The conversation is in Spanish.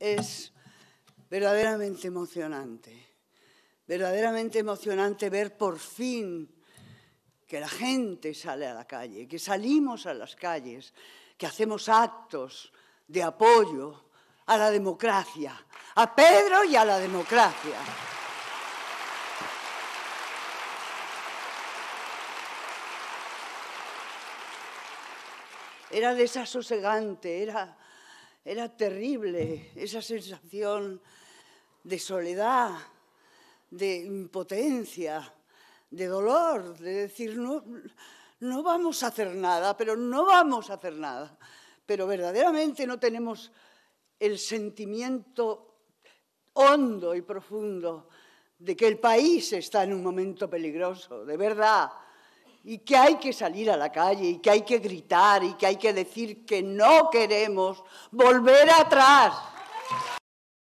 es verdaderamente emocionante. Verdaderamente emocionante ver por fin que la gente sale a la calle, que salimos a las calles, que hacemos actos de apoyo a la democracia, a Pedro y a la democracia. Era desasosegante, era era terrible esa sensación de soledad, de impotencia, de dolor, de decir, no, vamos a hacer nada, pero no vamos a hacer nada. Pero verdaderamente no tenemos el sentimiento hondo y profundo de que el país está en un momento peligroso, de verdad y que hay que salir a la calle y que hay que gritar y que hay que decir que no queremos volver atrás.